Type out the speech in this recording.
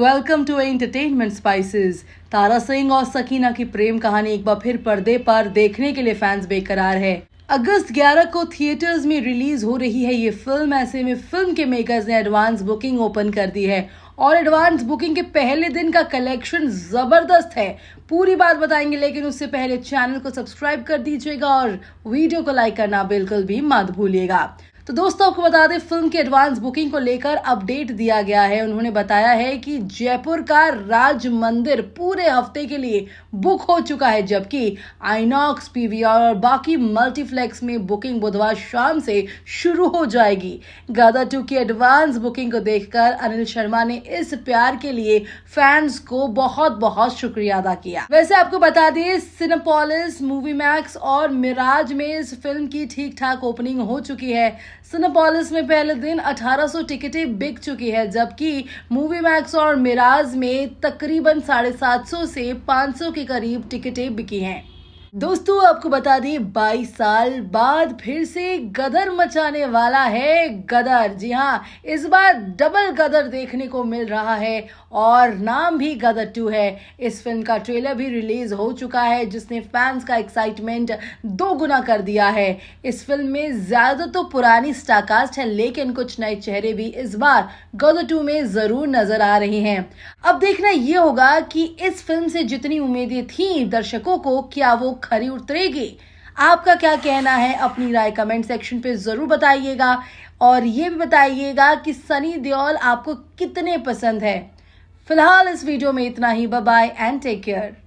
welcome to entertainment spices Tara Singh और सकीना की प्रेम कहानी एक बार फिर पर्दे पर देखने के लिए फैंस बेकरार है अगस्त 11 को थिएटर्स में रिलीज हो रही है ये फिल्म ऐसे में फिल्म के मेकर्स ने एडवांस बुकिंग ओपन कर दी है और एडवांस बुकिंग के पहले दिन का कलेक्शन जबरदस्त है पूरी बात बताएंगे लेकिन उससे पहले चैनल को सब्सक्राइब कर दीजिएगा और वीडियो को लाइक करना बिल्कुल भी मत भूलिएगा तो दोस्तों आपको बता दें फिल्म की एडवांस बुकिंग को लेकर अपडेट दिया गया है उन्होंने बताया है कि जयपुर का राज मंदिर पूरे हफ्ते के लिए बुक हो चुका है जबकि आइनॉक्स पीवीआर और बाकी मल्टीफ्लेक्स में बुकिंग बुधवार शाम से शुरू हो जाएगी गादा टू की एडवांस बुकिंग को देखकर अनिल शर्मा ने इस प्यार के लिए फैंस को बहुत बहुत शुक्रिया अदा किया वैसे आपको बता दें सिनेपोलिस मूवी मैक्स और मिराज में इस फिल्म की ठीक ठाक ओपनिंग हो चुकी है सिनेपोलिस में पहले दिन 1800 टिकटें बिक चुकी है जबकि मूवी मैक्स और मिराज में तकरीबन साढ़े सात से 500 के करीब टिकटें बिकी हैं दोस्तों आपको बता दें 22 साल बाद फिर से गदर मचाने वाला है गदर जी हाँ इस बार डबल गदर देखने को मिल रहा है और नाम भी गदर टू है इस फिल्म का ट्रेलर भी रिलीज हो चुका है जिसने फैंस का एक्साइटमेंट दो गुना कर दिया है इस फिल्म में ज़्यादा तो पुरानी स्टाकास्ट है लेकिन कुछ नए चेहरे भी इस बार गदर टू में ज़रूर नजर आ रहे हैं अब देखना ये होगा कि इस फिल्म से जितनी उम्मीदें थी दर्शकों को क्या वो खरी उतरेगी आपका क्या कहना है अपनी राय कमेंट सेक्शन पे ज़रूर बताइएगा और ये भी बताइएगा कि सनी देओल आपको कितने पसंद है फिलहाल इस वीडियो में इतना ही बाय एंड टेक केयर